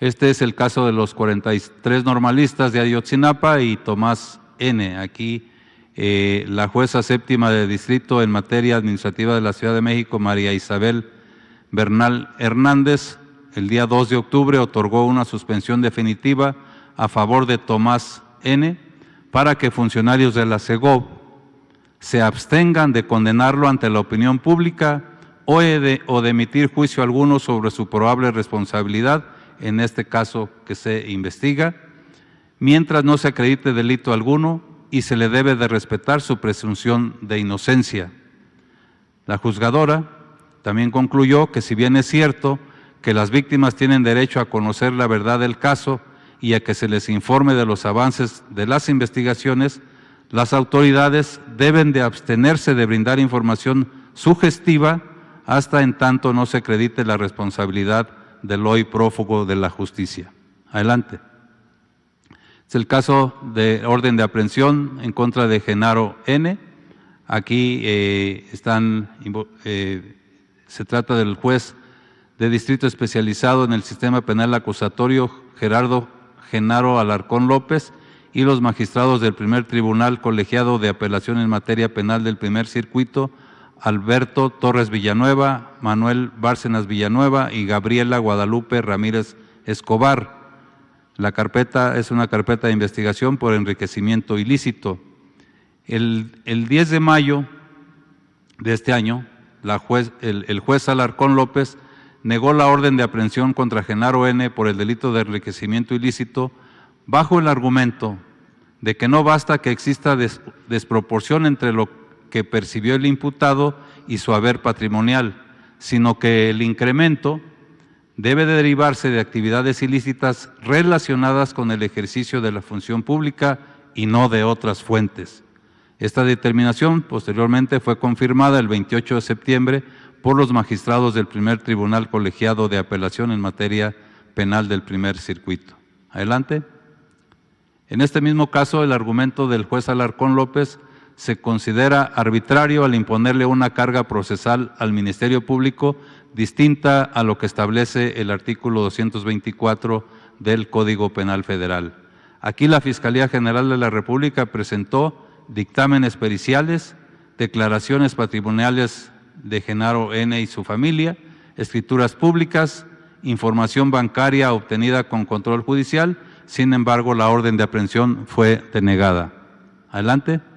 Este es el caso de los 43 normalistas de Ayotzinapa y Tomás N. Aquí eh, la jueza séptima de distrito en materia administrativa de la Ciudad de México, María Isabel Bernal Hernández, el día 2 de octubre otorgó una suspensión definitiva a favor de Tomás N. para que funcionarios de la CEGOB se abstengan de condenarlo ante la opinión pública o e de emitir juicio alguno sobre su probable responsabilidad en este caso que se investiga, mientras no se acredite delito alguno y se le debe de respetar su presunción de inocencia. La juzgadora también concluyó que si bien es cierto que las víctimas tienen derecho a conocer la verdad del caso y a que se les informe de los avances de las investigaciones, las autoridades deben de abstenerse de brindar información sugestiva hasta en tanto no se acredite la responsabilidad del hoy prófugo de la justicia. Adelante. Es el caso de orden de aprehensión en contra de Genaro N. Aquí eh, están, eh, se trata del juez de distrito especializado en el sistema penal acusatorio Gerardo Genaro Alarcón López y los magistrados del primer tribunal colegiado de apelación en materia penal del primer circuito Alberto Torres Villanueva, Manuel Bárcenas Villanueva y Gabriela Guadalupe Ramírez Escobar. La carpeta es una carpeta de investigación por enriquecimiento ilícito. El, 10 de mayo de este año, la juez, el, juez Alarcón López negó la orden de aprehensión contra Genaro N por el delito de enriquecimiento ilícito bajo el argumento de que no basta que exista desproporción entre lo que percibió el imputado y su haber patrimonial, sino que el incremento debe derivarse de actividades ilícitas relacionadas con el ejercicio de la función pública y no de otras fuentes. Esta determinación posteriormente fue confirmada el 28 de septiembre por los magistrados del primer tribunal colegiado de apelación en materia penal del primer circuito. Adelante. En este mismo caso, el argumento del juez Alarcón López se considera arbitrario al imponerle una carga procesal al Ministerio Público distinta a lo que establece el artículo 224 del Código Penal Federal. Aquí la Fiscalía General de la República presentó dictámenes periciales, declaraciones patrimoniales de Genaro N. y su familia, escrituras públicas, información bancaria obtenida con control judicial, sin embargo la orden de aprehensión fue denegada. Adelante.